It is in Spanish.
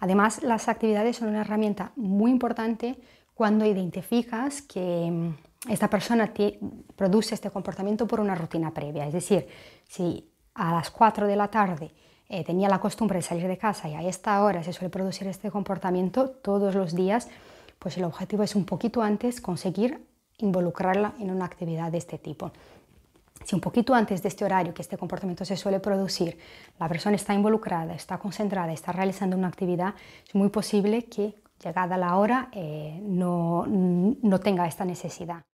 Además, las actividades son una herramienta muy importante cuando identificas que mm, esta persona produce este comportamiento por una rutina previa. Es decir, si a las 4 de la tarde eh, tenía la costumbre de salir de casa y a esta hora se suele producir este comportamiento todos los días, pues el objetivo es un poquito antes conseguir involucrarla en una actividad de este tipo si un poquito antes de este horario que este comportamiento se suele producir, la persona está involucrada, está concentrada, está realizando una actividad, es muy posible que llegada la hora eh, no tenga esta necesidad.